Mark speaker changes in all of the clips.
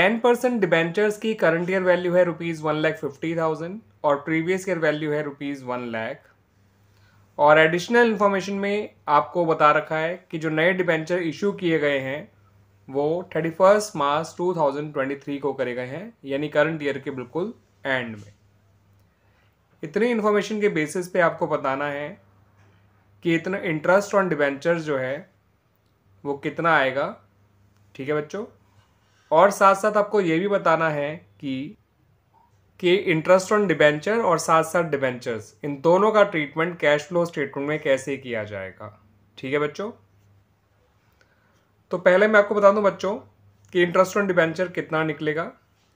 Speaker 1: ten percent debentures की current year value है rupees one lakh fifty thousand और previous year value है rupees one lakh और एडिशनल इन्फॉर्मेशन में आपको बता रखा है कि जो नए डिबेंचर इशू किए गए हैं वो thirty first March two thousand twenty three को करे गए हैं यानी करंट ईयर के बिल्कुल एंड में इतनी इन्फॉर्मेशन के बेसिस पे आपको बताना है कि इतना इंटरेस्ट ऑन डिबेंचर्स जो है वो कितना आएगा ठीक है बच्चों और साथ साथ आपको ये भी बताना है कि कि इंटरेस्ट ऑन डिबेंचर और साथ साथ डिबेंचर्स इन दोनों का ट्रीटमेंट कैश फ्लो स्टेटमेंट में कैसे किया जाएगा ठीक है बच्चों तो पहले मैं आपको बता दूं बच्चों कि इंटरेस्ट ऑन डिबेंचर कितना निकलेगा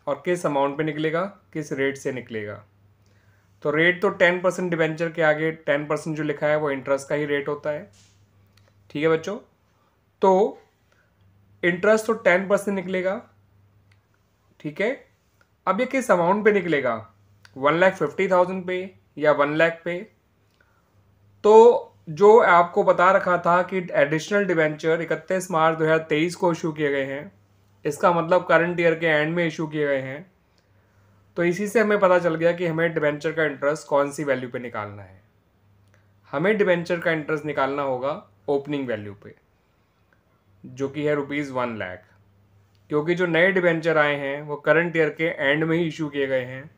Speaker 1: और किस अमाउंट पे निकलेगा किस रेट से निकलेगा तो रेट तो टेन परसेंट डिबेंचर के आगे टेन परसेंट जो लिखा है वो इंटरेस्ट का ही रेट होता है ठीक है बच्चों तो इंटरेस्ट तो टेन परसेंट निकलेगा ठीक है अब ये किस अमाउंट पे निकलेगा वन लाख फिफ्टी थाउजेंड पे या वन लाख पे तो जो आपको बता रखा था कि एडिशनल डिवेंचर इकतीस मार्च तेईस को इशू किए गए हैं इसका मतलब करंट ईयर के एंड में इशू किए गए हैं तो इसी से हमें पता चल गया कि हमें डिवेंचर का इंटरेस्ट कौन सी वैल्यू पे निकालना है हमें डिवेंचर का इंटरेस्ट निकालना होगा ओपनिंग वैल्यू पे जो कि है रुपीज़ वन लैख क्योंकि जो नए डिबेंचर आए हैं वो करंट ईयर के एंड में ही इशू किए गए हैं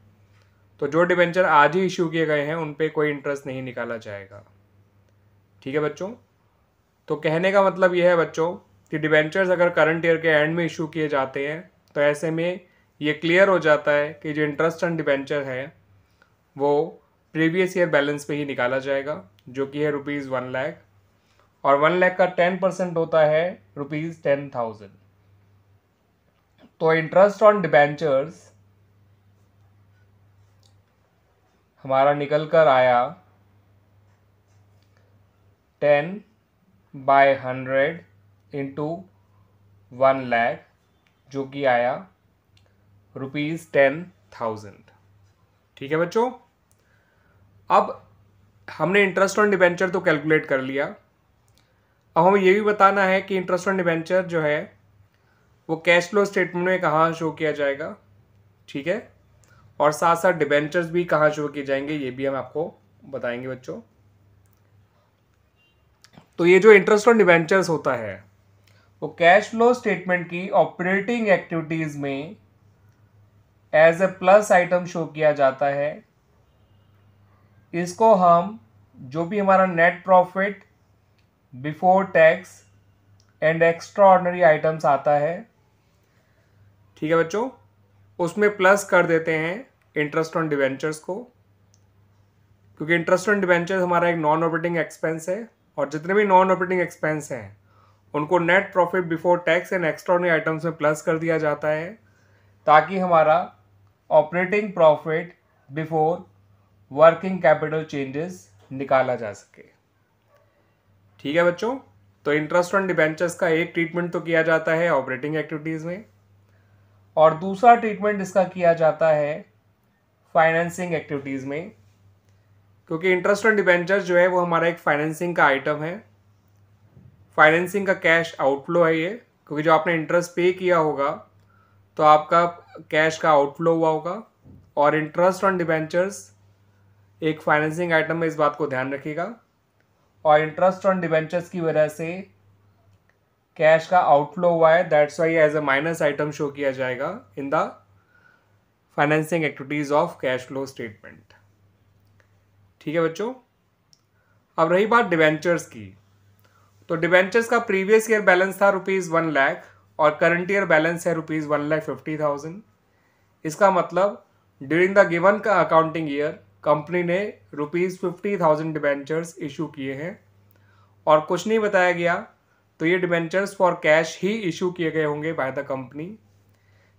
Speaker 1: तो जो डिबेंचर आज ही इशू किए गए हैं उन पर कोई इंटरेस्ट नहीं निकाला जाएगा ठीक है बच्चों तो कहने का मतलब यह है बच्चों कि डिबेंचर्स अगर करंट ईयर के एंड में इशू किए जाते हैं तो ऐसे में ये क्लियर हो जाता है कि जो इंटरेस्ट ऑन डिबेंचर है वो प्रीवियस ईयर बैलेंस पे ही निकाला जाएगा जो कि है रुपीज़ वन लैख और वन लैख का टेन परसेंट होता है रुपीज़ टेन थाउजेंड तो इंटरेस्ट ऑन डिबेंचर्स हमारा निकल कर आया ten by hundred into one lakh जो कि आया रुपीज़ टेन थाउजेंड ठीक है बच्चों अब हमने इंटरेस्ट ऑन डिबेंचर तो कैलकुलेट कर लिया अब हमें यह भी बताना है कि इंटरेस्ट ऑन डिबेंचर जो है वो कैश फ्लो स्टेटमेंट में कहाँ शो किया जाएगा ठीक है और साथ साथ डिबेंचर्स भी कहाँ शो किए जाएंगे ये भी हम आपको बताएंगे बच्चों तो ये जो इंटरेस्ट ऑन डिबेंचर्स होता है वो कैश फ्लो स्टेटमेंट की ऑपरेटिंग एक्टिविटीज़ में as a plus item show किया जाता है इसको हम जो भी हमारा net profit before tax and extraordinary items आता है ठीक है बच्चों उसमें प्लस कर देते हैं इंटरेस्ट ऑन डिवेंचर्स को क्योंकि इंटरेस्ट ऑन डिवेंचर्स हमारा एक नॉन ऑपरेटिंग एक्सपेंस है और जितने भी नॉन ऑपरेटिंग एक्सपेंस हैं उनको net profit before tax and extraordinary items में प्लस कर दिया जाता है ताकि हमारा operating profit before working capital changes निकाला जा सके ठीक है बच्चों तो इंटरेस्ट ऑन डिबेंचर्स का एक ट्रीटमेंट तो किया जाता है ऑपरेटिंग एक्टिविटीज़ में और दूसरा ट्रीटमेंट इसका किया जाता है फाइनेंसिंग एक्टिविटीज़ में क्योंकि इंटरेस्ट ऑन डिबेंचर जो है वो हमारा एक फाइनेंसिंग का आइटम है फाइनेंसिंग का कैश आउटफ्लो है ये क्योंकि जो आपने इंटरेस्ट पे किया होगा तो आपका कैश का आउटफ्लो हुआ होगा और इंटरेस्ट ऑन डिबेंचर्स एक फाइनेंसिंग आइटम में इस बात को ध्यान रखिएगा और इंटरेस्ट ऑन डिबेंचर्स की वजह से कैश का आउटफ्लो हुआ है that's why as a minus item show किया जाएगा in the financing activities of cash flow statement ठीक है बच्चों अब रही बात डिवेंचर्स की तो डिवेंचर्स का प्रीवियस ईयर बैलेंस था रुपीज़ वन लैख और करंट ईयर बैलेंस है rupees one lakh fifty thousand इसका मतलब ड्यूरिंग द गिवन का अकाउंटिंग ईयर कंपनी ने rupees fifty thousand debentures issue किए हैं और कुछ नहीं बताया गया तो ये डिबेंचर्स फॉर कैश ही इशू किए गए होंगे बाय द कंपनी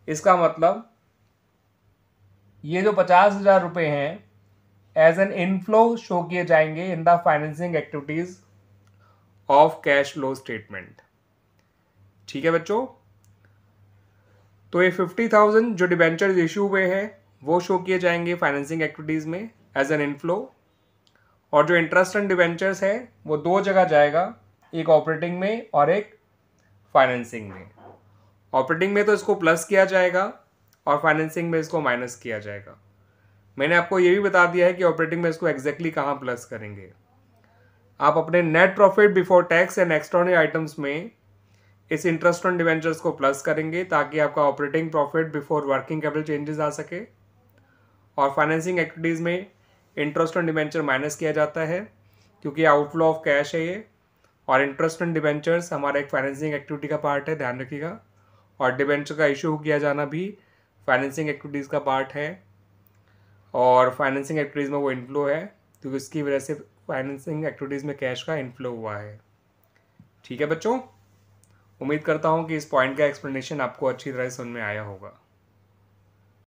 Speaker 1: इसका मतलब ये जो पचास हजार रुपये हैं एज एन इनफ्लो शो किए जाएंगे in the financing activities of cash flow statement ठीक है बच्चों तो ये फिफ्टी थाउजेंड जो डिबेंचर इशू हुए हैं वो शो किए जाएंगे फाइनेंसिंग एक्टिविटीज़ में एज एन इनफ्लो और जो इंटरेस्ट एंड डिबेंचर्स है वो दो जगह जाएगा एक ऑपरेटिंग में और एक फाइनेंसिंग में ऑपरेटिंग में तो इसको प्लस किया जाएगा और फाइनेंसिंग में इसको माइनस किया जाएगा मैंने आपको ये भी बता दिया है कि ऑपरेटिंग में इसको एग्जैक्टली कहाँ प्लस करेंगे आप अपने net profit before tax and extraordinary items में इस इंटरेस्ट ऑन डिवेंचर्स को प्लस करेंगे ताकि आपका operating profit before working capital changes आ सके और फाइनेंसिंग एक्टिविटीज़ में इंटरेस्ट ऑन डिवेंचर माइनस किया जाता है क्योंकि आउटफ्लो ऑफ कैश है ये और इंटरेस्ट इन डिबेंचर्स हमारा एक फाइनेंसिंग एक्टिविटी का पार्ट है ध्यान रखिएगा और डिबेंचर का इशू किया जाना भी फाइनेंसिंग एक्टिविटीज़ का पार्ट है और फाइनेंसिंग एक्टिविटीज़ में वो इनफ्लो है क्योंकि तो उसकी वजह से फाइनेंसिंग एक्टिविटीज़ में कैश का इनफ्लो हुआ है ठीक है बच्चों उम्मीद करता हूँ कि इस पॉइंट का एक्सप्लेनेशन आपको अच्छी तरह से समझ में आया होगा